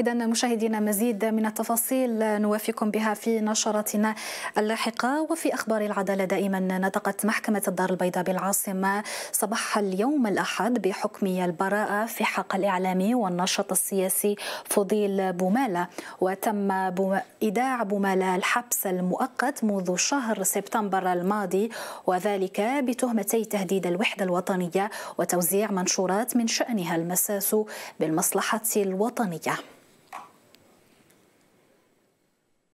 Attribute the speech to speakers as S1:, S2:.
S1: إذا مشاهدينا مزيد من التفاصيل نوافيكم بها في نشرتنا اللاحقة وفي أخبار العدالة دائما نطقت محكمة الدار البيضاء بالعاصمة صباح اليوم الأحد بحكم البراءة في حق الإعلامي والناشط السياسي فضيل بومالة وتم إيداع بومالة الحبس المؤقت منذ شهر سبتمبر الماضي وذلك بتهمتي تهديد الوحدة الوطنية وتوزيع منشورات من شأنها المساس بالمصلحة الوطنية